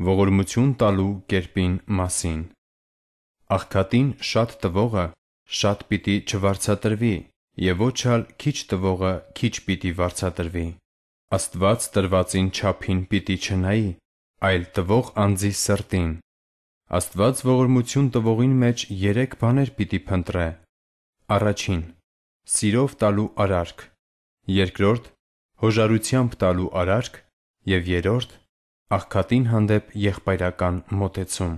ողորմություն տալու կերպին մասին։ Աղքատին շատ տվողը շատ պիտի չվարցատրվի, եւ ոչալ քիչ տվողը քիչ պիտի վարցատրվի։ Աստված տրվածին չափին պիտի չնայի, այլ տվող անձի սրտին։ Աստված ողորմություն տվողին մեջ երեք բաներ պիտի փնտրե։ Առաջին՝ սիրով տալու արարք, երկրորդ՝ հոժարությամբ տալու արարք եւ երրորդ Աղքատին հանդեպ եղբայրական մոտեցում